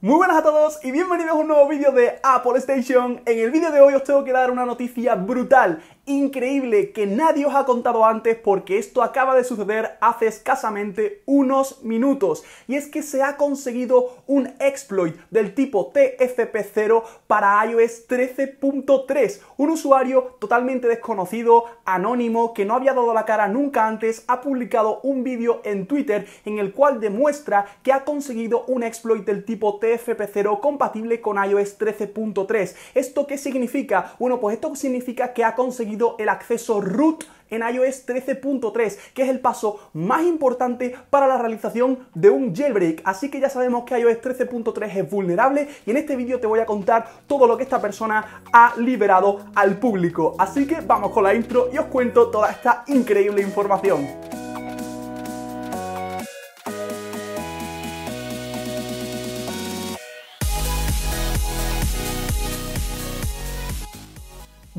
Muy buenas a todos y bienvenidos a un nuevo vídeo de Apple Station. En el vídeo de hoy os tengo que dar una noticia brutal increíble que nadie os ha contado antes porque esto acaba de suceder hace escasamente unos minutos. Y es que se ha conseguido un exploit del tipo TFP0 para iOS 13.3. Un usuario totalmente desconocido, anónimo, que no había dado la cara nunca antes, ha publicado un vídeo en Twitter en el cual demuestra que ha conseguido un exploit del tipo TFP0 compatible con iOS 13.3. ¿Esto qué significa? Bueno, pues esto significa que ha conseguido el acceso root en iOS 13.3, que es el paso más importante para la realización de un jailbreak. Así que ya sabemos que iOS 13.3 es vulnerable y en este vídeo te voy a contar todo lo que esta persona ha liberado al público. Así que vamos con la intro y os cuento toda esta increíble información.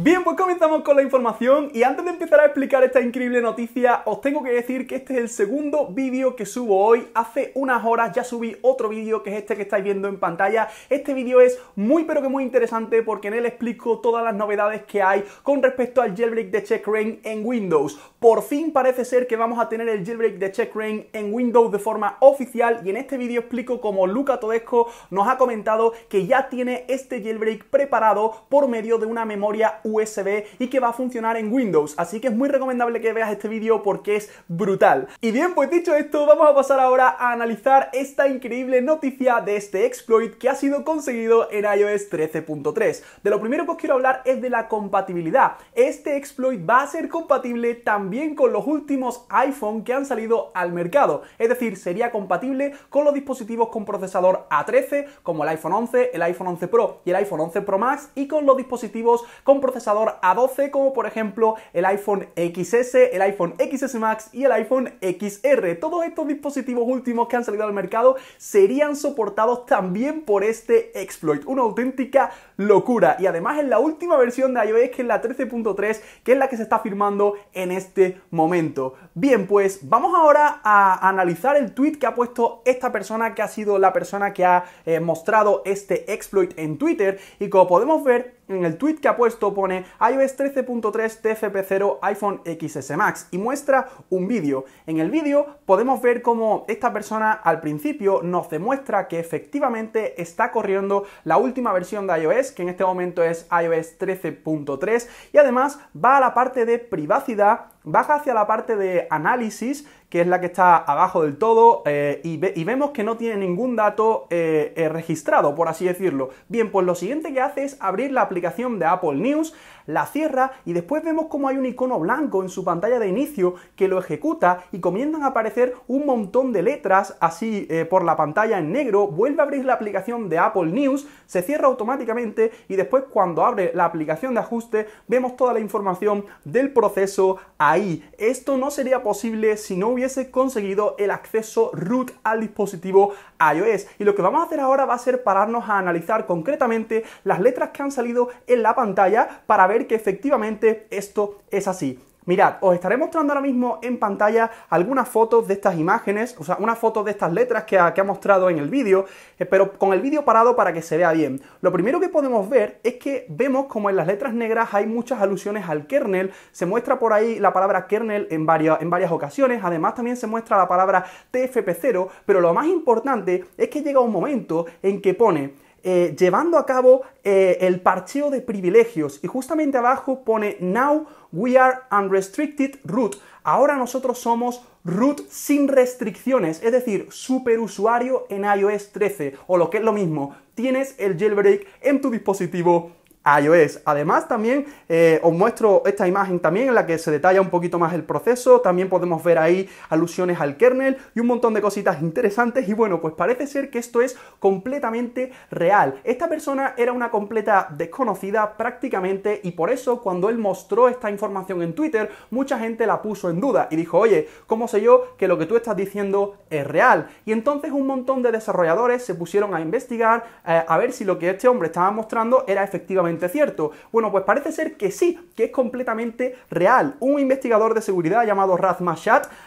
Bien, pues comenzamos con la información y antes de empezar a explicar esta increíble noticia, os tengo que decir que este es el segundo vídeo que subo hoy. Hace unas horas ya subí otro vídeo que es este que estáis viendo en pantalla. Este vídeo es muy pero que muy interesante porque en él explico todas las novedades que hay con respecto al jailbreak de CheckRain en Windows. Por fin parece ser que vamos a tener el jailbreak de CheckRain en Windows de forma oficial y en este vídeo explico cómo Luca Todesco nos ha comentado que ya tiene este jailbreak preparado por medio de una memoria USB y que va a funcionar en Windows. Así que es muy recomendable que veas este vídeo porque es brutal. Y bien, pues dicho esto, vamos a pasar ahora a analizar esta increíble noticia de este exploit que ha sido conseguido en iOS 13.3. De lo primero que os quiero hablar es de la compatibilidad. Este exploit va a ser compatible también con los últimos iPhone que han salido al mercado. Es decir, sería compatible con los dispositivos con procesador A13 como el iPhone 11, el iPhone 11 Pro y el iPhone 11 Pro Max y con los dispositivos con procesador a12 como por ejemplo el iPhone XS, el iPhone XS Max y el iPhone XR. Todos estos dispositivos últimos que han salido al mercado serían soportados también por este exploit. Una auténtica locura. Y además en la última versión de iOS, que es la 13.3, que es la que se está firmando en este momento. Bien, pues vamos ahora a analizar el tweet que ha puesto esta persona, que ha sido la persona que ha eh, mostrado este exploit en Twitter. Y como podemos ver, en el tweet que ha puesto pone iOS 13.3 TFP0 iPhone XS Max y muestra un vídeo. En el vídeo podemos ver cómo esta persona al principio nos demuestra que efectivamente está corriendo la última versión de iOS, que en este momento es iOS 13.3 y además va a la parte de privacidad baja hacia la parte de análisis, que es la que está abajo del todo, eh, y, vemos que no tiene ningún dato eh, eh, registrado, por así decirlo. Bien, pues lo siguiente que hace es abrir la aplicación de Apple News, la cierra y después vemos como hay un icono blanco en su pantalla de inicio que lo ejecuta y comienzan a aparecer un montón de letras así por la pantalla en negro, vuelve a abrir la aplicación de Apple News, se cierra automáticamente y después cuando abre la aplicación de ajuste vemos toda la información del proceso a ahí. Esto no sería posible si no hubiese conseguido el acceso root al dispositivo iOS. Y lo que vamos a hacer ahora va a ser pararnos a analizar concretamente las letras que han salido en la pantalla para ver que efectivamente esto es así. Mirad, os estaré mostrando ahora mismo en pantalla algunas fotos de estas imágenes, o sea, unas fotos de estas letras que ha, mostrado en el vídeo, eh, pero con el vídeo parado para que se vea bien. Lo primero que podemos ver es que vemos como en las letras negras hay muchas alusiones al kernel, se muestra por ahí la palabra kernel en varias, en varias ocasiones, además también se muestra la palabra TFP0, pero lo más importante es que llega un momento en que pone eh, llevando a cabo eh, el parcheo de privilegios. Y justamente abajo pone Now we are unrestricted root. Ahora nosotros somos root sin restricciones, es decir, superusuario en iOS 13, o lo que es lo mismo, tienes el jailbreak en tu dispositivo iOS. Además también eh, os muestro esta imagen también en la que se detalla un poquito más el proceso, también podemos ver ahí alusiones al kernel y un montón de cositas interesantes y bueno, pues parece ser que esto es completamente real. Esta persona era una completa desconocida prácticamente y por eso cuando él mostró esta información en Twitter, mucha gente la puso en duda y dijo, oye, ¿cómo sé yo que lo que tú estás diciendo es real? Y entonces un montón de desarrolladores se pusieron a investigar eh, a ver si lo que este hombre estaba mostrando era efectivamente cierto? Bueno, pues parece ser que sí, que es completamente real. Un investigador de seguridad llamado Raz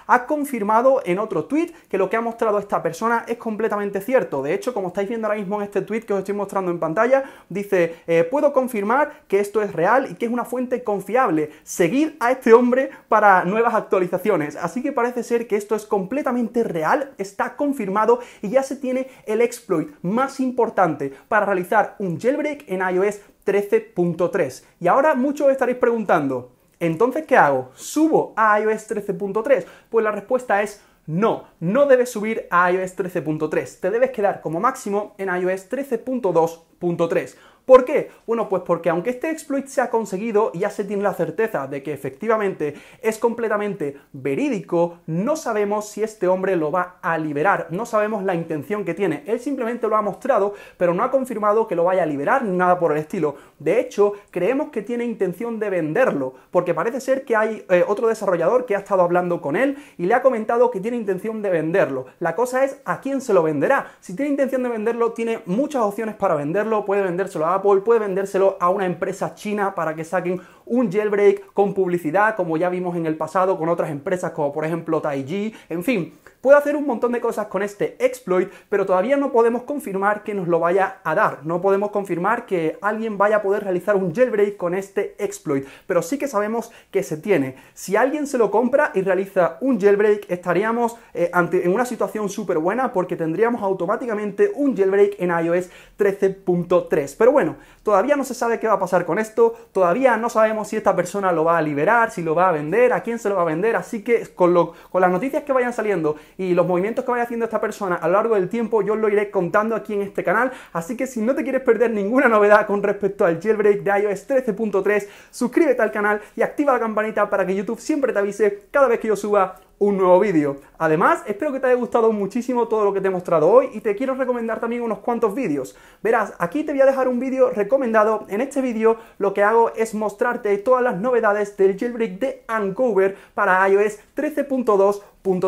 ha confirmado en otro tweet que lo que ha mostrado esta persona es completamente cierto. De hecho, como estáis viendo ahora mismo en este tweet que os estoy mostrando en pantalla, dice, eh, puedo confirmar que esto es real y que es una fuente confiable. seguir a este hombre para nuevas actualizaciones. Así que parece ser que esto es completamente real, está confirmado y ya se tiene el exploit más importante para realizar un jailbreak en iOS 13.3. Y ahora muchos estaréis preguntando, entonces, ¿qué hago? ¿Subo a iOS 13.3? Pues la respuesta es no, no debes subir a iOS 13.3. Te debes quedar como máximo en iOS 13.2.3. ¿Por qué? Bueno, pues porque aunque este exploit se ha conseguido y ya se tiene la certeza de que efectivamente es completamente verídico, no sabemos si este hombre lo va a liberar, no sabemos la intención que tiene. Él simplemente lo ha mostrado, pero no ha confirmado que lo vaya a liberar nada por el estilo. De hecho, creemos que tiene intención de venderlo, porque parece ser que hay eh, otro desarrollador que ha estado hablando con él y le ha comentado que tiene intención de venderlo. La cosa es a quién se lo venderá. Si tiene intención de venderlo, tiene muchas opciones para venderlo, puede vendérselo a Apple puede vendérselo a una empresa china para que saquen un jailbreak con publicidad, como ya vimos en el pasado con otras empresas como por ejemplo Taiji, en fin, puede hacer un montón de cosas con este exploit, pero todavía no podemos confirmar que nos lo vaya a dar, no podemos confirmar que alguien vaya a poder realizar un jailbreak con este exploit, pero sí que sabemos que se tiene. Si alguien se lo compra y realiza un jailbreak, estaríamos eh, ante, en una situación súper buena porque tendríamos automáticamente un jailbreak en iOS 13.3. Pero bueno, todavía no se sabe qué va a pasar con esto, todavía no sabemos si esta persona lo va a liberar, si lo va a vender, a quién se lo va a vender. Así que con, lo, con las noticias que vayan saliendo y los movimientos que vaya haciendo esta persona a lo largo del tiempo, yo os lo iré contando aquí en este canal. Así que si no te quieres perder ninguna novedad con respecto al jailbreak de iOS 13.3, suscríbete al canal y activa la campanita para que YouTube siempre te avise cada vez que yo suba un nuevo vídeo. Además, espero que te haya gustado muchísimo todo lo que te he mostrado hoy y te quiero recomendar también unos cuantos vídeos. Verás, aquí te voy a dejar un vídeo recomendado. En este vídeo lo que hago es mostrarte todas las novedades del jailbreak de ANCOVER para iOS 13.2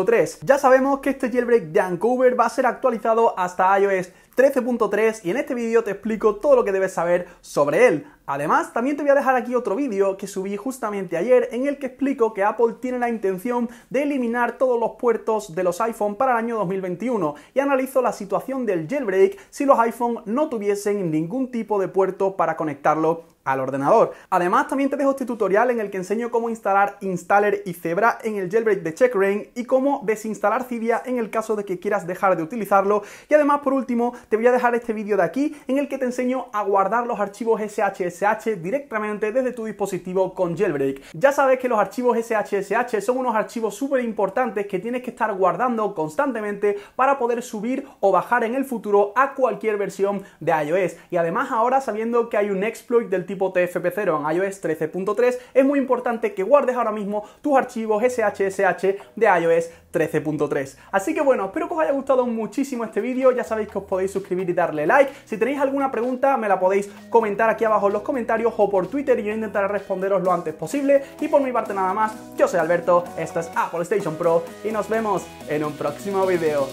3. Ya sabemos que este jailbreak de Vancouver va a ser actualizado hasta iOS 13.3 y en este vídeo te explico todo lo que debes saber sobre él. Además, también te voy a dejar aquí otro vídeo que subí justamente ayer en el que explico que Apple tiene la intención de eliminar todos los puertos de los iPhone para el año 2021 y analizo la situación del jailbreak si los iPhone no tuviesen ningún tipo de puerto para conectarlo al ordenador. Además, también te dejo este tutorial en el que enseño cómo instalar Installer y Zebra en el jailbreak de CheckRain y cómo desinstalar Cydia en el caso de que quieras dejar de utilizarlo. Y además, por último, te voy a dejar este vídeo de aquí en el que te enseño a guardar los archivos SHSH directamente desde tu dispositivo con jailbreak. Ya sabes que los archivos SHSH son unos archivos súper importantes que tienes que estar guardando constantemente para poder subir o bajar en el futuro a cualquier versión de iOS. Y además ahora sabiendo que hay un exploit del tipo tipo TFP0 en iOS 13.3, es muy importante que guardes ahora mismo tus archivos SHSH de iOS 13.3. Así que bueno, espero que os haya gustado muchísimo este vídeo, ya sabéis que os podéis suscribir y darle like. Si tenéis alguna pregunta me la podéis comentar aquí abajo en los comentarios o por Twitter y yo intentaré responderos lo antes posible. Y por mi parte nada más, yo soy Alberto, esto es Apple Station Pro y nos vemos en un próximo vídeo.